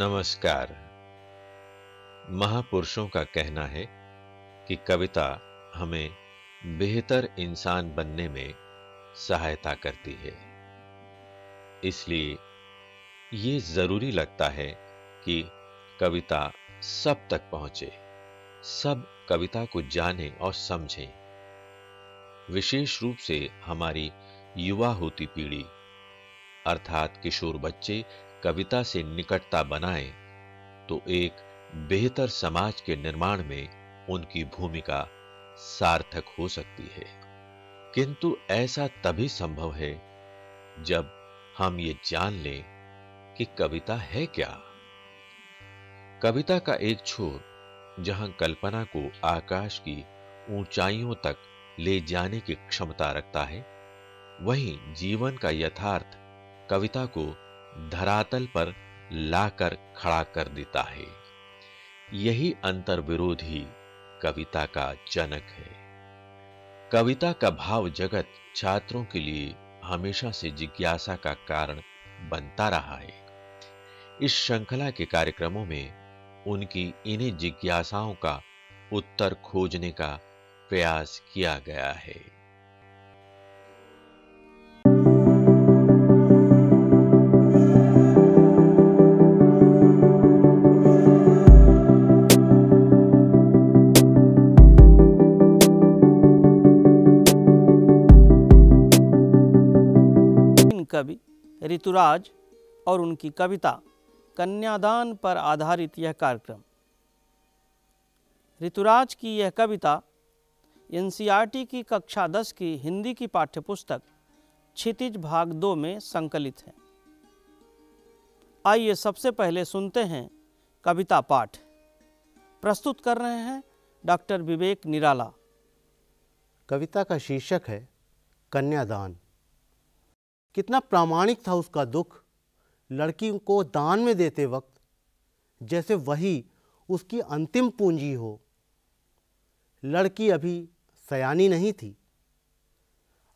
नमस्कार महापुरुषों का कहना है कि कविता हमें बेहतर इंसान बनने में सहायता करती है इसलिए ये जरूरी लगता है कि कविता सब तक पहुंचे सब कविता को जाने और समझें विशेष रूप से हमारी युवा होती पीढ़ी अर्थात किशोर बच्चे कविता से निकटता बनाए तो एक बेहतर समाज के निर्माण में उनकी भूमिका सार्थक हो सकती है किंतु ऐसा तभी संभव है जब हम ये जान लें कि कविता है क्या कविता का एक छोर जहां कल्पना को आकाश की ऊंचाइयों तक ले जाने की क्षमता रखता है वहीं जीवन का यथार्थ कविता को धरातल पर लाकर खड़ा कर देता है यही अंतर विरोधी कविता का जनक है कविता का भाव जगत छात्रों के लिए हमेशा से जिज्ञासा का कारण बनता रहा है इस श्रृंखला के कार्यक्रमों में उनकी इन्हीं जिज्ञासाओं का उत्तर खोजने का प्रयास किया गया है ऋतुराज और उनकी कविता कन्यादान पर आधारित यह कार्यक्रम ऋतुराज की यह कविता एन की कक्षा 10 की हिंदी की पाठ्यपुस्तक क्षितिज भाग दो में संकलित है आइए सबसे पहले सुनते हैं कविता पाठ प्रस्तुत कर रहे हैं डॉक्टर विवेक निराला कविता का शीर्षक है कन्यादान कितना प्रामाणिक था उसका दुख लड़की को दान में देते वक्त जैसे वही उसकी अंतिम पूंजी हो लड़की अभी सयानी नहीं थी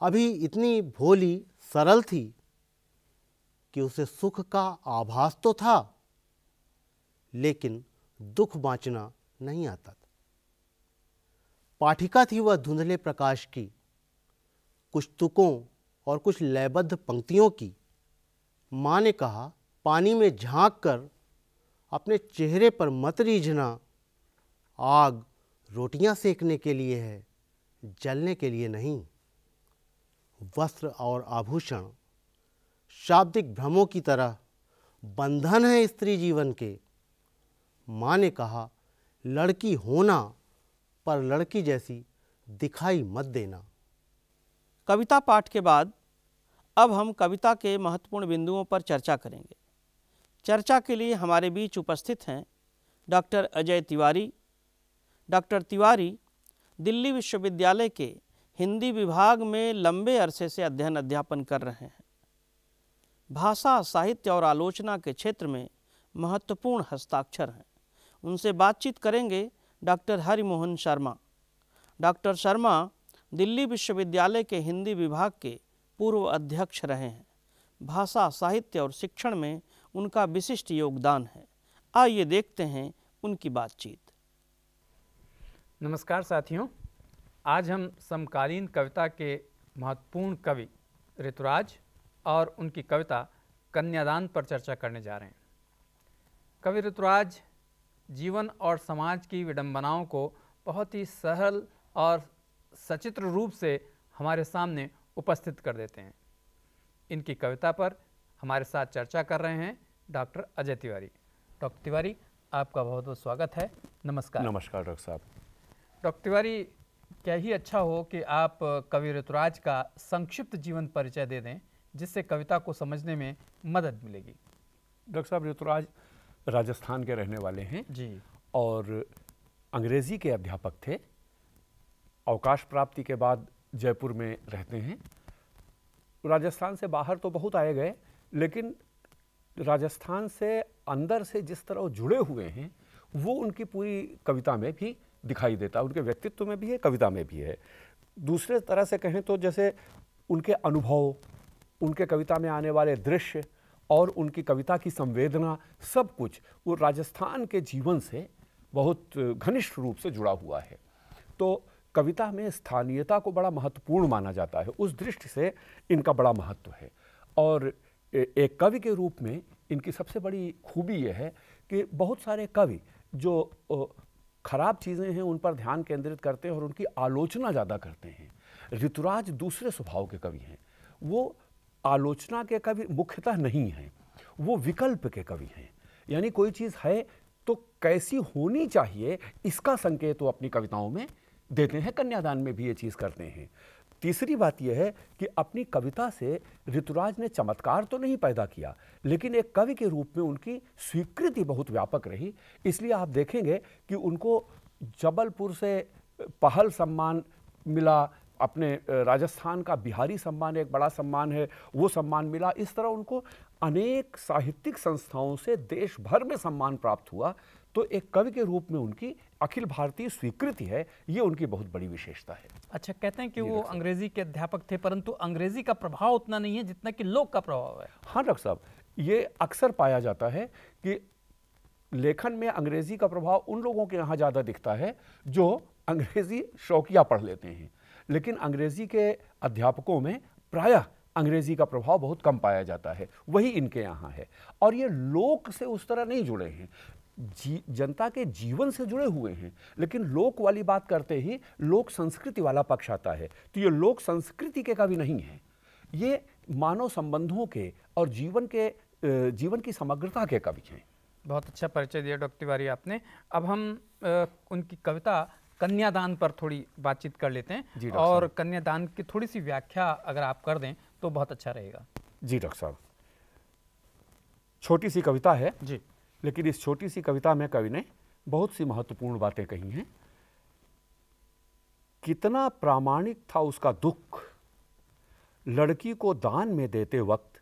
अभी इतनी भोली सरल थी कि उसे सुख का आभास तो था लेकिन दुख बाँचना नहीं आता था पाठिका थी वह धुंधले प्रकाश की कुछ तुकों और कुछ लयबद्ध पंक्तियों की माँ ने कहा पानी में झांक कर अपने चेहरे पर मत रीझना आग रोटियां सेकने के लिए है जलने के लिए नहीं वस्त्र और आभूषण शाब्दिक भ्रमों की तरह बंधन है स्त्री जीवन के माँ ने कहा लड़की होना पर लड़की जैसी दिखाई मत देना कविता पाठ के बाद अब हम कविता के महत्वपूर्ण बिंदुओं पर चर्चा करेंगे चर्चा के लिए हमारे बीच उपस्थित हैं डॉक्टर अजय तिवारी डॉक्टर तिवारी दिल्ली विश्वविद्यालय के हिंदी विभाग में लंबे अरसे से अध्ययन अध्यापन कर रहे हैं भाषा साहित्य और आलोचना के क्षेत्र में महत्वपूर्ण हस्ताक्षर हैं उनसे बातचीत करेंगे डॉक्टर हरिमोहन शर्मा डॉक्टर शर्मा दिल्ली विश्वविद्यालय के हिंदी विभाग के पूर्व अध्यक्ष रहे हैं भाषा साहित्य और शिक्षण में उनका विशिष्ट योगदान है आइए देखते हैं उनकी बातचीत नमस्कार साथियों आज हम समकालीन कविता के महत्वपूर्ण कवि ऋतुराज और उनकी कविता कन्यादान पर चर्चा करने जा रहे हैं कवि ऋतुराज जीवन और समाज की विडंबनाओं को बहुत ही सरल और सचित्र रूप से हमारे सामने उपस्थित कर देते हैं इनकी कविता पर हमारे साथ चर्चा कर रहे हैं डॉक्टर अजय तिवारी डॉक्टर तिवारी आपका बहुत बहुत स्वागत है नमस्कार नमस्कार डॉक्टर साहब डॉक्टर तिवारी क्या ही अच्छा हो कि आप कवि ऋतुराज का संक्षिप्त जीवन परिचय दे दें जिससे कविता को समझने में मदद मिलेगी डॉक्टर साहब ऋतुराज राजस्थान के रहने वाले हैं जी और अंग्रेज़ी के अध्यापक थे अवकाश प्राप्ति के बाद जयपुर में रहते हैं राजस्थान से बाहर तो बहुत आए गए लेकिन राजस्थान से अंदर से जिस तरह जुड़े हुए हैं वो उनकी पूरी कविता में भी दिखाई देता है उनके व्यक्तित्व में भी है कविता में भी है दूसरे तरह से कहें तो जैसे उनके अनुभव उनके कविता में आने वाले दृश्य और उनकी कविता की संवेदना सब कुछ वो राजस्थान के जीवन से बहुत घनिष्ठ रूप से जुड़ा हुआ है तो कविता में स्थानीयता को बड़ा महत्वपूर्ण माना जाता है उस दृष्टि से इनका बड़ा महत्व है और एक कवि के रूप में इनकी सबसे बड़ी खूबी यह है कि बहुत सारे कवि जो खराब चीज़ें हैं उन पर ध्यान केंद्रित करते हैं और उनकी आलोचना ज़्यादा करते हैं ऋतुराज दूसरे स्वभाव के कवि हैं वो आलोचना के कवि मुख्यतः नहीं हैं वो विकल्प के कवि हैं यानी कोई चीज़ है तो कैसी होनी चाहिए इसका संकेत वो अपनी कविताओं में देते हैं कन्यादान में भी ये चीज़ करते हैं तीसरी बात यह है कि अपनी कविता से ऋतुराज ने चमत्कार तो नहीं पैदा किया लेकिन एक कवि के रूप में उनकी स्वीकृति बहुत व्यापक रही इसलिए आप देखेंगे कि उनको जबलपुर से पहल सम्मान मिला अपने राजस्थान का बिहारी सम्मान एक बड़ा सम्मान है वो सम्मान मिला इस तरह उनको अनेक साहित्यिक संस्थाओं से देश भर में सम्मान प्राप्त हुआ तो एक कवि के रूप में उनकी अखिल भारतीय स्वीकृति है ये उनकी बहुत बड़ी विशेषता है अच्छा कहते हैं कि वो अंग्रेजी के अध्यापक थे परंतु अंग्रेजी का प्रभाव उतना नहीं है जितना कि लोक का प्रभाव है हाँ डॉक्टर साहब ये अक्सर पाया जाता है कि लेखन में अंग्रेजी का प्रभाव उन लोगों के यहाँ ज़्यादा दिखता है जो अंग्रेजी शौकिया पढ़ लेते हैं लेकिन अंग्रेजी के अध्यापकों में प्रायः अंग्रेजी का प्रभाव बहुत कम पाया जाता है वही इनके यहाँ है और ये लोक से उस तरह नहीं जुड़े हैं जी जनता के जीवन से जुड़े हुए हैं लेकिन लोक वाली बात करते ही लोक संस्कृति वाला पक्ष आता है तो ये लोक संस्कृति के कवि नहीं है ये मानव संबंधों के और जीवन के जीवन की समग्रता के कवि हैं बहुत अच्छा परिचय दिया डॉक्टर तिवारी आपने अब हम उनकी कविता कन्यादान पर थोड़ी बातचीत कर लेते हैं और कन्यादान की थोड़ी सी व्याख्या अगर आप कर दें तो बहुत अच्छा रहेगा जी डॉक्टर साहब छोटी सी कविता है जी लेकिन इस छोटी सी कविता में कवि ने बहुत सी महत्वपूर्ण बातें कही हैं कितना प्रामाणिक था उसका दुख लड़की को दान में देते वक्त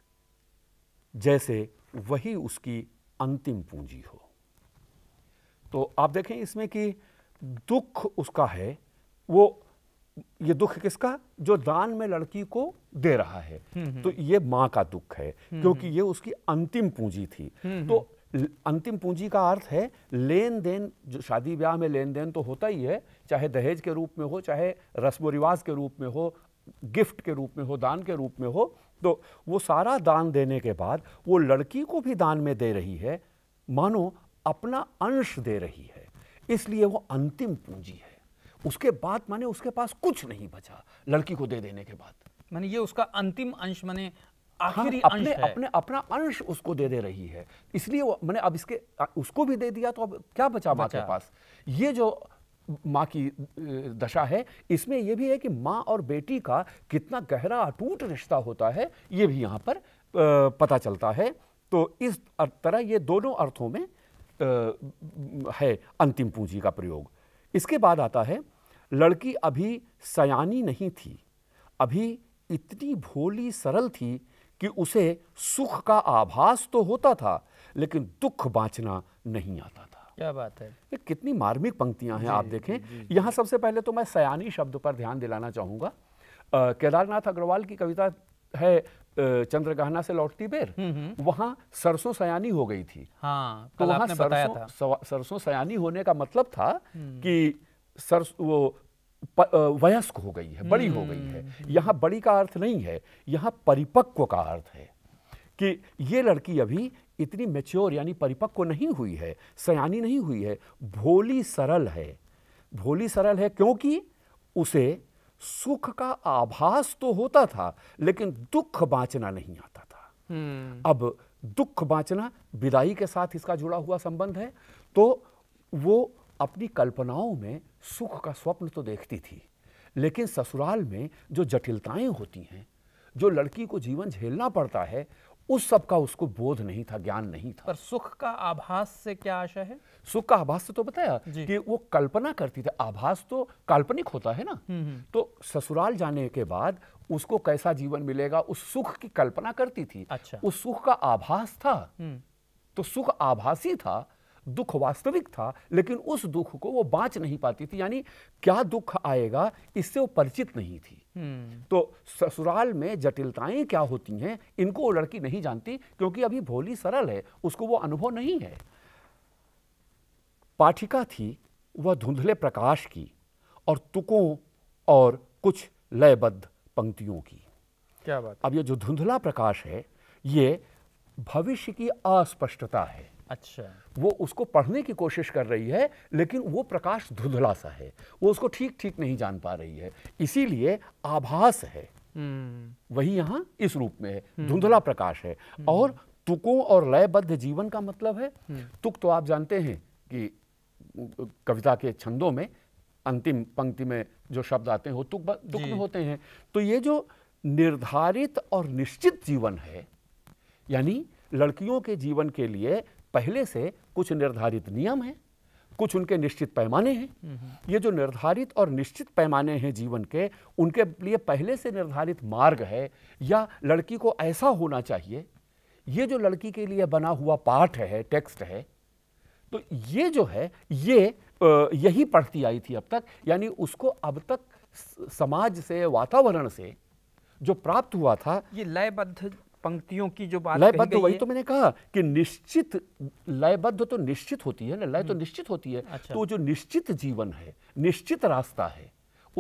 जैसे वही उसकी अंतिम पूंजी हो तो आप देखें इसमें कि दुख उसका है वो ये दुख किसका जो दान में लड़की को दे रहा है हम्म, हम्म। तो ये माँ का दुख है हम्म, क्योंकि ये उसकी अंतिम पूंजी थी तो अंतिम पूंजी का अर्थ है लेन देन जो शादी ब्याह में लेन देन तो होता ही है चाहे दहेज के रूप में हो चाहे रस्म रिवाज के रूप में हो गिफ्ट के रूप में हो दान के रूप में हो तो वो सारा दान देने के बाद वो लड़की को भी दान में दे रही है मानो अपना अंश दे रही है इसलिए वो अंतिम पूंजी है उसके बाद माने उसके पास कुछ नहीं बचा लड़की को दे देने के बाद माने ये उसका अंतिम अंश माने हाँ, आखिरी हाँ, अपने अपने अपना अंश उसको दे दे रही है इसलिए वो मैंने अब इसके उसको भी दे दिया तो अब क्या बचा माँ के पास ये जो माँ की दशा है इसमें यह भी है कि माँ और बेटी का कितना गहरा अटूट रिश्ता होता है ये भी यहाँ पर पता चलता है तो इस तरह ये दोनों अर्थों में है अंतिम पूंजी का प्रयोग इसके बाद आता है लड़की अभी सयानी नहीं थी अभी इतनी भोली सरल थी कि उसे सुख का आभास तो होता था लेकिन दुख बांचना नहीं आता था क्या बात है ये कितनी मार्मिक पंक्तियां हैं आप देखें यहाँ सबसे पहले तो मैं सयानी शब्द पर ध्यान दिलाना चाहूंगा केदारनाथ अग्रवाल की कविता है चंद्रगहना से लौटती बेर हम्म, हम्म। वहां सरसों सयानी हो गई थी हाँ, तो वहां सरसों सरसों सयानी होने का मतलब था हम्म। कि सरस वो वयस्क हो गई है बड़ी हो गई है हम्म। यहाँ बड़ी का अर्थ नहीं है यहाँ परिपक्व का अर्थ है कि ये लड़की अभी इतनी मेच्योर यानी परिपक्व नहीं हुई है सयानी नहीं हुई है भोली सरल है भोली सरल है क्योंकि उसे सुख का आभास तो होता था लेकिन दुख बांचना नहीं आता था हम्म। अब दुख बांचना विदाई के साथ इसका जुड़ा हुआ संबंध है तो वो अपनी कल्पनाओं में सुख का स्वप्न तो देखती थी लेकिन ससुराल में जो जटिलताएं होती हैं जो लड़की को जीवन झेलना पड़ता है उस सब का उसको बोध नहीं था ज्ञान नहीं था पर सुख का आभास से क्या आशा है सुख का आभास से तो बताया कि वो कल्पना करती थी आभास तो काल्पनिक होता है ना हम्म, हम्म। तो ससुराल जाने के बाद उसको कैसा जीवन मिलेगा उस सुख की कल्पना करती थी अच्छा। उस सुख का आभास था हम्म। तो सुख आभासी था दुख वास्तविक था लेकिन उस दुख को वो बाँच नहीं पाती थी यानी क्या दुख आएगा इससे वो परिचित नहीं थी हम्म। तो ससुराल में जटिलताएं क्या होती हैं इनको वो लड़की नहीं जानती क्योंकि अभी भोली सरल है उसको वो अनुभव नहीं है पाठिका थी वह धुंधले प्रकाश की और तुकों और कुछ लयबद्ध पंक्तियों की क्या बात अब ये जो धुंधला प्रकाश है ये भविष्य की अस्पष्टता है अच्छा वो उसको पढ़ने की कोशिश कर रही है लेकिन वो प्रकाश धुंधला सा है वो उसको ठीक ठीक नहीं जान पा रही है इसीलिए आभास है हम्म। वही यहाँ इस रूप में है हम्म। धुंधला प्रकाश है हम्म। और तुकों और लयबद्ध जीवन का मतलब है तुक तो आप जानते हैं कि कविता के छंदों में अंतिम पंक्ति में जो शब्द आते हैं तुक तुक में होते हैं तो ये जो निर्धारित और निश्चित जीवन है यानी लड़कियों के जीवन के लिए पहले से कुछ निर्धारित नियम हैं कुछ उनके निश्चित पैमाने हैं ये जो निर्धारित और निश्चित पैमाने हैं जीवन के उनके लिए पहले से निर्धारित मार्ग है या लड़की को ऐसा होना चाहिए ये जो लड़की के लिए बना हुआ पाठ है टेक्स्ट है तो ये जो है ये यही पढ़ती आई थी अब तक यानी उसको अब तक समाज से वातावरण से जो प्राप्त हुआ था ये लयबद्ध पंक्तियों की जो बात लयबद्ध वही तो मैंने कहा कि निश्चित लयबद्ध तो निश्चित होती है ना लय तो हम्म। निश्चित होती है अच्छा। तो जो निश्चित जीवन है निश्चित रास्ता है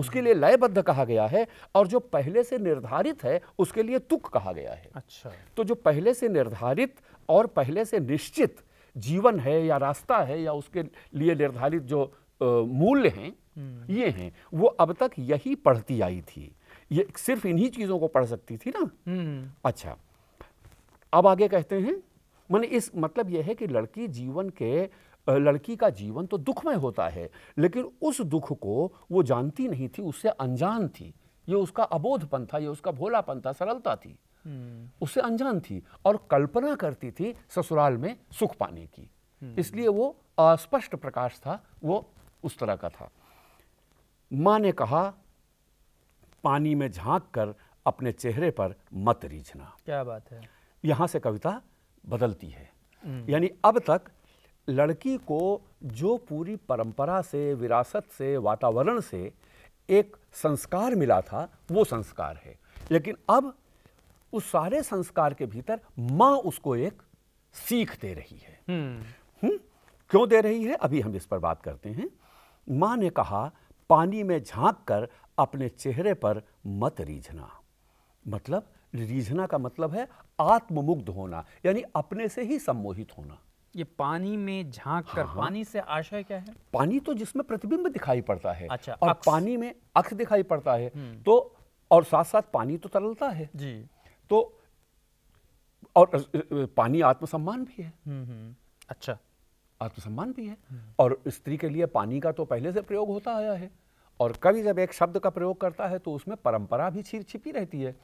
उसके हम्म। लिए लयबद्ध कहा गया है और जो पहले से निर्धारित है उसके लिए तुक कहा गया है अच्छा तो जो पहले से निर्धारित और पहले से निश्चित जीवन है या रास्ता है या उसके लिए निर्धारित जो मूल्य हैं हम्म। ये हैं वो अब तक यही पढ़ती आई थी ये सिर्फ इन्हीं चीज़ों को पढ़ सकती थी ना अच्छा अब आगे कहते हैं मैंने इस मतलब यह है कि लड़की जीवन के लड़की का जीवन तो दुखमय होता है लेकिन उस दुख को वो जानती नहीं थी उससे अनजान थी ये उसका अबोधपन था ये उसका भोलापन था सरलता थी हम्म। उससे अनजान थी और कल्पना करती थी ससुराल में सुख पाने की हम्म। इसलिए वो अस्पष्ट प्रकाश था वो उस तरह का था मां ने कहा पानी में झांक कर अपने चेहरे पर मत रीझना क्या बात है यहाँ से कविता बदलती है हम्म। यानी अब तक लड़की को जो पूरी परंपरा से विरासत से वातावरण से एक संस्कार मिला था वो संस्कार है लेकिन अब उस सारे संस्कार के भीतर माँ उसको एक सीख दे रही है हुँ? हम्म। हम्म? क्यों दे रही है अभी हम इस पर बात करते हैं माँ ने कहा पानी में झांक कर अपने चेहरे पर मत रीझना मतलब रीझना का मतलब है आत्ममुग्ध होना यानी अपने से ही सम्मोहित होना ये पानी में झांक कर हाँ। पानी से आशय क्या है पानी तो जिसमें प्रतिबिंब दिखाई पड़ता है अच्छा, और पानी में अक्ष दिखाई पड़ता है हम्म। तो और साथ साथ पानी तो तरलता है जी तो और पानी आत्मसम्मान भी है हम्म, हम्म, अच्छा आत्मसम्मान भी है और स्त्री के लिए पानी का तो पहले से प्रयोग होता आया है और कवि जब एक शब्द का प्रयोग करता है तो उसमें परंपरा भी छीर छिपी रहती है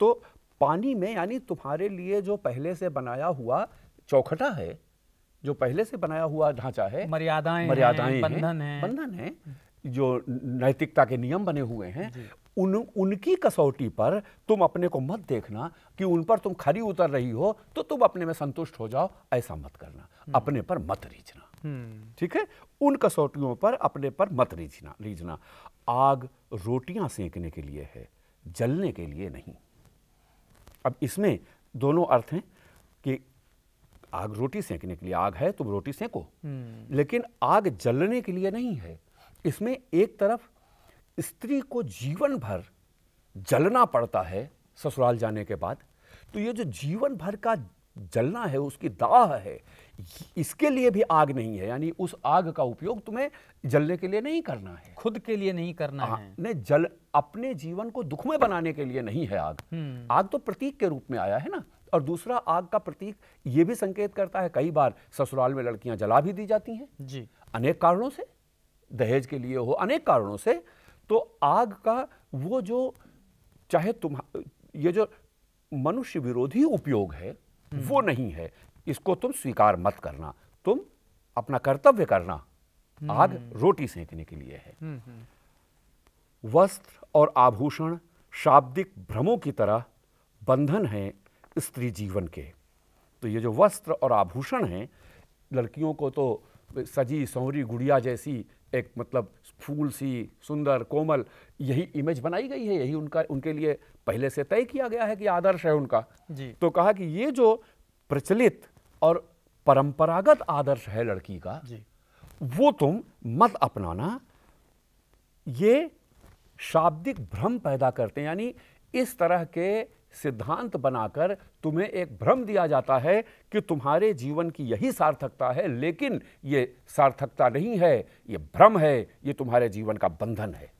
तो पानी में यानी तुम्हारे लिए जो पहले से बनाया हुआ चौखटा है जो पहले से बनाया हुआ ढांचा है मर्यादाएं मर्यादाएं बंधन है बंधन है जो नैतिकता के नियम बने हुए हैं उन उनकी कसौटी पर तुम अपने को मत देखना कि उन पर तुम खरी उतर रही हो तो तुम अपने में संतुष्ट हो जाओ ऐसा मत करना हम्म। अपने पर मत रीझना हम्म। ठीक है उन कसौटियों पर अपने पर मत लीजना लीजना आग रोटियां सेंकने के लिए है जलने के लिए नहीं अब इसमें दोनों अर्थ हैं कि आग रोटी सेंकने के लिए आग है तुम रोटी सेंको हम्म। लेकिन आग जलने के लिए नहीं है इसमें एक तरफ स्त्री को जीवन भर जलना पड़ता है ससुराल जाने के बाद तो ये जो जीवन भर का जलना है उसकी दाह है इसके लिए भी आग नहीं है यानी उस आग का उपयोग तुम्हें जलने के लिए नहीं करना है खुद के लिए नहीं करना आ, हाँ, है नहीं जल अपने जीवन को दुखमय बनाने के लिए नहीं है आग हम्म। आग तो प्रतीक के रूप में आया है ना और दूसरा आग का प्रतीक ये भी संकेत करता है कई बार ससुराल में लड़कियां जला भी दी जाती हैं जी अनेक कारणों से दहेज के लिए हो अनेक कारणों से तो आग का वो जो चाहे तुम ये जो मनुष्य विरोधी उपयोग है हम्म। वो नहीं है इसको तुम स्वीकार मत करना तुम अपना कर्तव्य करना हम्म। आग रोटी सेंकने के लिए है हम्म, वस्त्र और आभूषण शाब्दिक भ्रमों की तरह बंधन हैं स्त्री जीवन के तो ये जो वस्त्र और आभूषण हैं लड़कियों को तो सजी सौरी गुड़िया जैसी एक मतलब फूल सी सुंदर कोमल यही इमेज बनाई गई है यही उनका उनके लिए पहले से तय किया गया है कि आदर्श है उनका जी तो कहा कि ये जो प्रचलित और परंपरागत आदर्श है लड़की का जी वो तुम मत अपनाना ये शाब्दिक भ्रम पैदा करते हैं यानी इस तरह के सिद्धांत बनाकर तुम्हें एक भ्रम दिया जाता है कि तुम्हारे जीवन की यही सार्थकता है लेकिन ये सार्थकता नहीं है ये भ्रम है ये तुम्हारे जीवन का बंधन है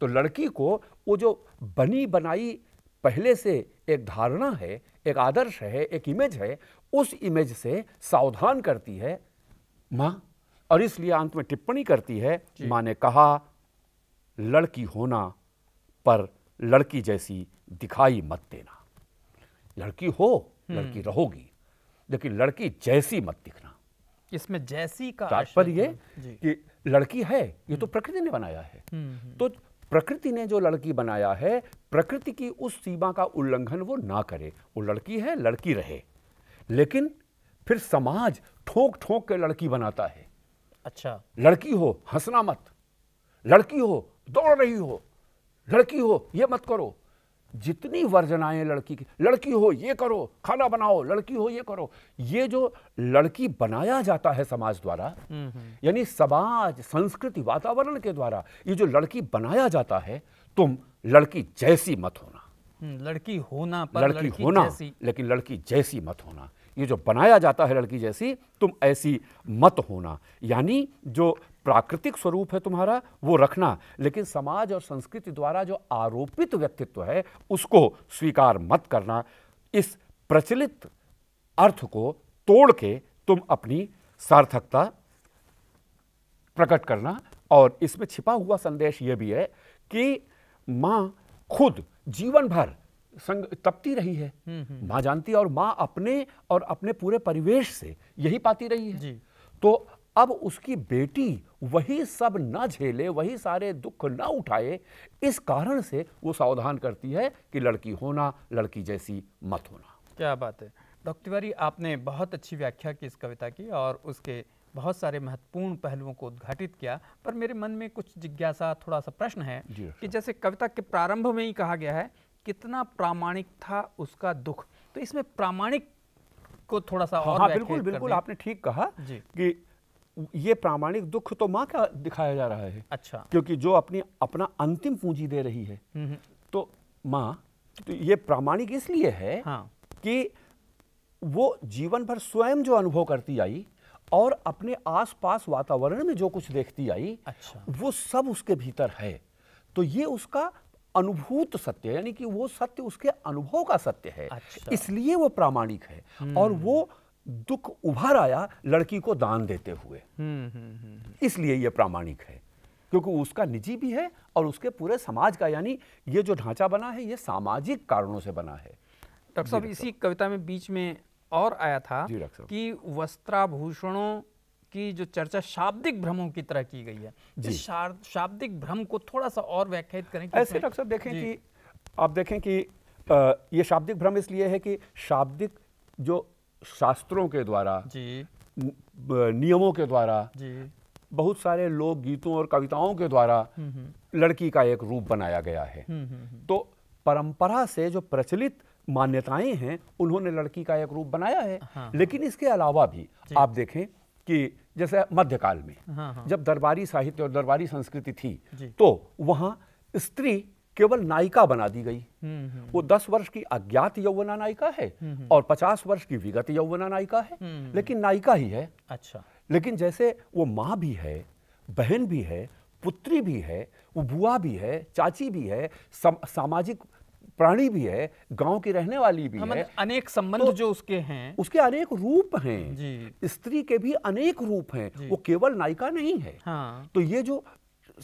तो लड़की को वो जो बनी बनाई पहले से एक धारणा है एक आदर्श है एक इमेज है उस इमेज से सावधान करती है मां और इसलिए अंत में टिप्पणी करती है मां ने कहा लड़की होना पर लड़की जैसी दिखाई मत देना लड़की हो हम्म। लड़की रहोगी लेकिन लड़की जैसी मत दिखना इसमें जैसी का तात्पर्य कि लड़की है ये तो हम्म। प्रकृति ने बनाया है हम्म, तो प्रकृति ने जो लड़की बनाया है प्रकृति की उस सीमा का उल्लंघन वो ना करे वो लड़की है लड़की रहे लेकिन फिर समाज ठोक ठोक के लड़की बनाता है अच्छा लड़की हो हंसना मत लड़की हो दौड़ रही हो लड़की हो ये मत करो जितनी वर्जनाएं लड़की की लड़की हो ये करो खाना बनाओ लड़की हो ये करो ये जो लड़की बनाया जाता है समाज द्वारा यानी समाज संस्कृति वातावरण के द्वारा ये जो लड़की बनाया जाता है तुम लड़की जैसी मत होना हम्म, लड़की होना पर लड़की, लड़की होना जैसी। लेकिन लड़की जैसी मत होना ये जो बनाया जाता है लड़की जैसी तुम ऐसी मत होना यानी जो प्राकृतिक स्वरूप है तुम्हारा वो रखना लेकिन समाज और संस्कृति द्वारा जो आरोपित व्यक्तित्व है उसको स्वीकार मत करना इस प्रचलित अर्थ को तोड़ के तुम अपनी सार्थकता प्रकट करना और इसमें छिपा हुआ संदेश यह भी है कि मां खुद जीवन भर संग तपती रही है हम्म, हम्म। मां जानती है और मां अपने और अपने पूरे परिवेश से यही पाती रही है तो अब उसकी बेटी वही सब ना झेले वही सारे दुख न उठाए इस कारण से वो सावधान करती है कि लड़की होना लड़की जैसी मत होना क्या बात है डॉक्टर तिवारी आपने बहुत अच्छी व्याख्या की इस कविता की और उसके बहुत सारे महत्वपूर्ण पहलुओं को उद्घाटित किया पर मेरे मन में कुछ जिज्ञासा थोड़ा सा प्रश्न है कि जैसे कविता के प्रारंभ में ही कहा गया है कितना प्रामाणिक था उसका दुख तो इसमें प्रामाणिक को थोड़ा सा हाँ, और हाँ, बिल्कुल बिल्कुल आपने ठीक कहा कि ये प्रामाणिक दुख तो माँ का दिखाया जा रहा है अच्छा क्योंकि जो अपनी अपना अंतिम पूंजी दे रही है हम्म, हम्म। तो माँ तो ये प्रामाणिक इसलिए है हाँ। कि वो जीवन भर स्वयं जो अनुभव करती आई और अपने आसपास वातावरण में जो कुछ देखती आई अच्छा। वो सब उसके भीतर है तो ये उसका अनुभूत सत्य यानी कि वो सत्य उसके अनुभव का सत्य है अच्छा। इसलिए वो प्रामाणिक है हम्म। और वो दुख उभर आया लड़की को दान देते हुए हम्म, हम्म, हम्म, इसलिए यह प्रामाणिक है क्योंकि उसका निजी भी है और उसके पूरे समाज का यानी ये जो ढांचा बना है ये सामाजिक कारणों से बना है डॉक्टर साहब इसी कविता में बीच में और आया था कि वस्त्राभूषणों की जो चर्चा शाब्दिक भ्रमों की तरह की गई है जिस शाब्दिक भ्रम को थोड़ा सा और व्याख्यात करें ऐसे डॉक्टर साहब देखें कि आप देखें कि आ, ये शाब्दिक भ्रम इसलिए है कि शाब्दिक जो शास्त्रों के द्वारा नियमों के द्वारा बहुत सारे लोग गीतों और कविताओं के द्वारा हम्म, हम्म। लड़की का एक रूप बनाया गया है हम्म, तो परंपरा से जो प्रचलित मान्यताएं हैं उन्होंने लड़की का एक रूप बनाया है हाँ।, हाँ। लेकिन इसके अलावा भी आप देखें कि जैसे मध्यकाल में हाँ, हाँ। जब दरबारी साहित्य और दरबारी संस्कृति थी तो वहाँ स्त्री केवल नायिका बना दी गई हम्म, हम्म। वो दस वर्ष की अज्ञात यौवना नायिका है हम्म, और पचास वर्ष की विगत यौवना नायिका है लेकिन नायिका ही है अच्छा लेकिन जैसे वो माँ भी है बहन भी है पुत्री भी है वो बुआ भी है चाची भी है सम, सामाजिक प्राणी भी है गांव की रहने वाली भी हाँ, मतलब है अनेक तो संबंध तो जो उसके हैं उसके अनेक रूप हैं स्त्री के भी अनेक रूप हैं वो केवल नायिका नहीं है हाँ। तो ये जो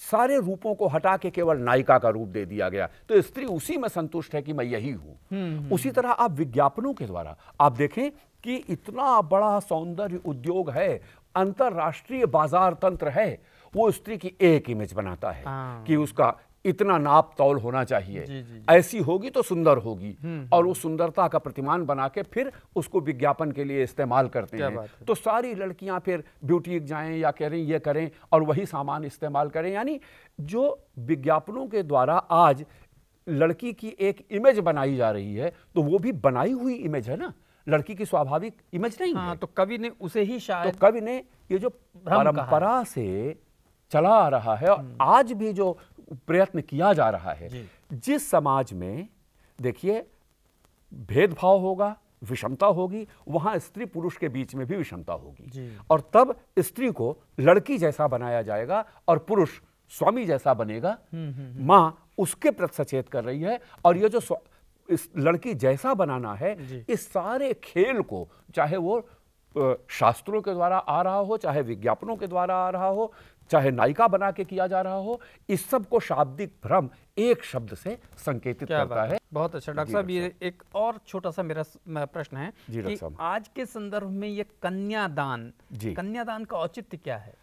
सारे रूपों को हटा के केवल नायिका का रूप दे दिया गया तो स्त्री उसी में संतुष्ट है कि मैं यही हूं हम्म। उसी तरह आप विज्ञापनों के द्वारा आप देखें कि इतना बड़ा सौंदर्य उद्योग है अंतरराष्ट्रीय बाजार तंत्र है वो स्त्री की एक इमेज बनाता है हाँ। कि उसका इतना नाप तौल होना चाहिए जी, जी, ऐसी होगी तो सुंदर होगी हम्म, हम्म। और उस सुंदरता का प्रतिमान बना के फिर उसको विज्ञापन के लिए इस्तेमाल करते हैं है? तो सारी लड़कियां फिर ब्यूटी जाएं या करें ये करें और वही सामान इस्तेमाल करें यानी जो विज्ञापनों के द्वारा आज लड़की की एक इमेज बनाई जा रही है तो वो भी बनाई हुई इमेज है ना लड़की की स्वाभाविक इमेज नहीं हाँ, है तो कवि ने उसे ही तो शायद तो कवि ने ये जो परंपरा से चला आ रहा है और हम्म। आज भी जो प्रयत्न किया जा रहा है जिस समाज में देखिए भेदभाव होगा विषमता होगी वहां स्त्री पुरुष के बीच में भी विषमता होगी और तब स्त्री को लड़की जैसा बनाया जाएगा और पुरुष स्वामी जैसा बनेगा हम्म, हम्म, हम्म। मां उसके प्रति सचेत कर रही है और ये जो इस लड़की जैसा बनाना है इस सारे खेल को चाहे वो शास्त्रों के द्वारा आ रहा हो चाहे विज्ञापनों के द्वारा आ रहा हो चाहे नायिका बना के किया जा रहा हो इस सब को शाब्दिक भ्रम एक शब्द से संकेतित करता है बहुत अच्छा डॉक्टर साहब ये एक और छोटा सा मेरा प्रश्न है कि आज के संदर्भ में ये कन्यादान कन्यादान का औचित्य क्या है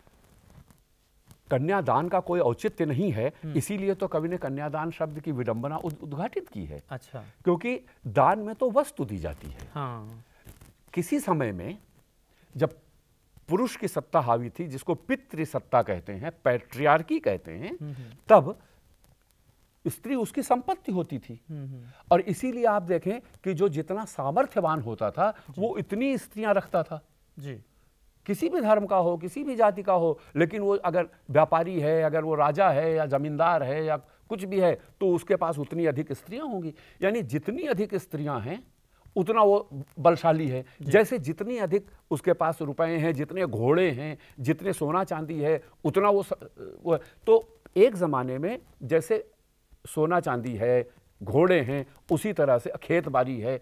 कन्यादान का कोई औचित्य नहीं है हम्म। इसीलिए तो कवि ने कन्यादान शब्द की विडंबना उद्घाटित की है अच्छा क्योंकि दान में तो वस्तु दी जाती है हाँ। किसी समय में जब पुरुष की सत्ता हावी थी जिसको पितृ सत्ता कहते हैं पैट्रियार्की कहते हैं तब स्त्री उसकी संपत्ति होती थी और इसीलिए आप देखें कि जो जितना सामर्थ्यवान होता था वो इतनी स्त्रियां रखता था जी किसी भी धर्म का हो किसी भी जाति का हो लेकिन वो अगर व्यापारी है अगर वो राजा है या जमींदार है या कुछ भी है तो उसके पास उतनी अधिक स्त्रियां होंगी यानी जितनी अधिक स्त्रियां हैं उतना वो बलशाली है जैसे जितनी अधिक उसके पास रुपए हैं जितने घोड़े हैं जितने सोना चांदी है उतना वो, स, वो तो एक ज़माने में जैसे सोना चांदी है घोड़े हैं उसी तरह से खेत बाड़ी है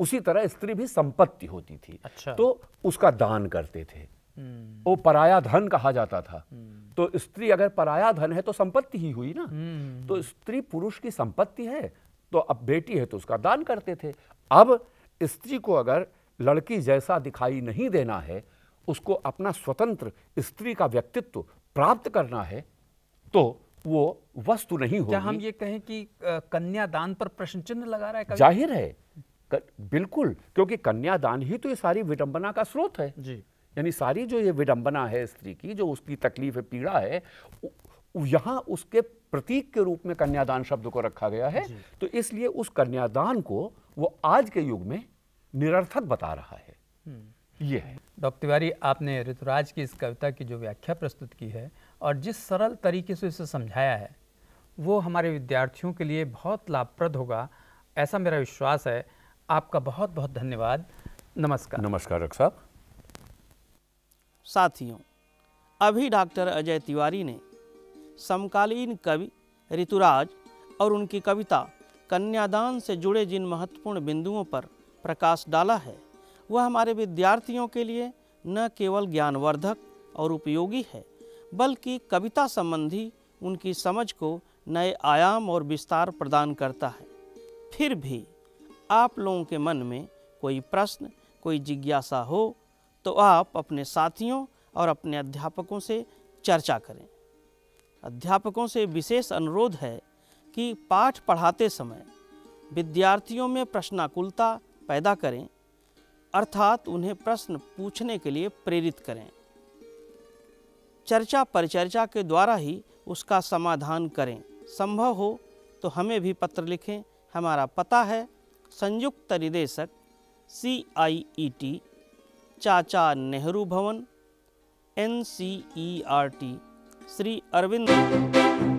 उसी तरह स्त्री भी संपत्ति होती थी अच्छा। तो उसका दान करते थे हम्म। वो पराया धन कहा जाता था हम्म। तो स्त्री अगर पराया धन है तो संपत्ति ही हुई ना हम्म। तो स्त्री पुरुष की संपत्ति है तो अब बेटी है तो उसका दान करते थे अब स्त्री को अगर लड़की जैसा दिखाई नहीं देना है उसको अपना स्वतंत्र स्त्री का व्यक्तित्व प्राप्त करना है तो वो वस्तु नहीं होगी हम ये कहें कि कन्यादान पर प्रश्न चिन्ह लगा रहा है जाहिर है बिल्कुल क्योंकि कन्यादान ही तो ये सारी विडंबना का स्रोत है जी यानी सारी जो ये विडंबना है स्त्री की जो उसकी तकलीफ है पीड़ा है यहां उसके प्रतीक के रूप में कन्यादान शब्द को रखा गया है तो इसलिए उस कन्यादान को वो आज के युग में निरर्थक बता रहा है हम्म। ये है डॉक्टर तिवारी आपने ऋतुराज की इस कविता की जो व्याख्या प्रस्तुत की है और जिस सरल तरीके से इसे समझाया है वो हमारे विद्यार्थियों के लिए बहुत लाभप्रद होगा ऐसा मेरा विश्वास है आपका बहुत बहुत धन्यवाद नमस्कार नमस्कार डॉक्टर साहब साथियों अभी डॉक्टर अजय तिवारी ने समकालीन कवि ऋतुराज और उनकी कविता कन्यादान से जुड़े जिन महत्वपूर्ण बिंदुओं पर प्रकाश डाला है वह हमारे विद्यार्थियों के लिए न केवल ज्ञानवर्धक और उपयोगी है बल्कि कविता संबंधी उनकी समझ को नए आयाम और विस्तार प्रदान करता है फिर भी आप लोगों के मन में कोई प्रश्न कोई जिज्ञासा हो तो आप अपने साथियों और अपने अध्यापकों से चर्चा करें अध्यापकों से विशेष अनुरोध है कि पाठ पढ़ाते समय विद्यार्थियों में प्रश्नाकुलता पैदा करें अर्थात उन्हें प्रश्न पूछने के लिए प्रेरित करें चर्चा परिचर्चा के द्वारा ही उसका समाधान करें संभव हो तो हमें भी पत्र लिखें हमारा पता है संयुक्त निदेशक सी आई E T Chacha Nehru Bhavan N C E R T Shri Arvind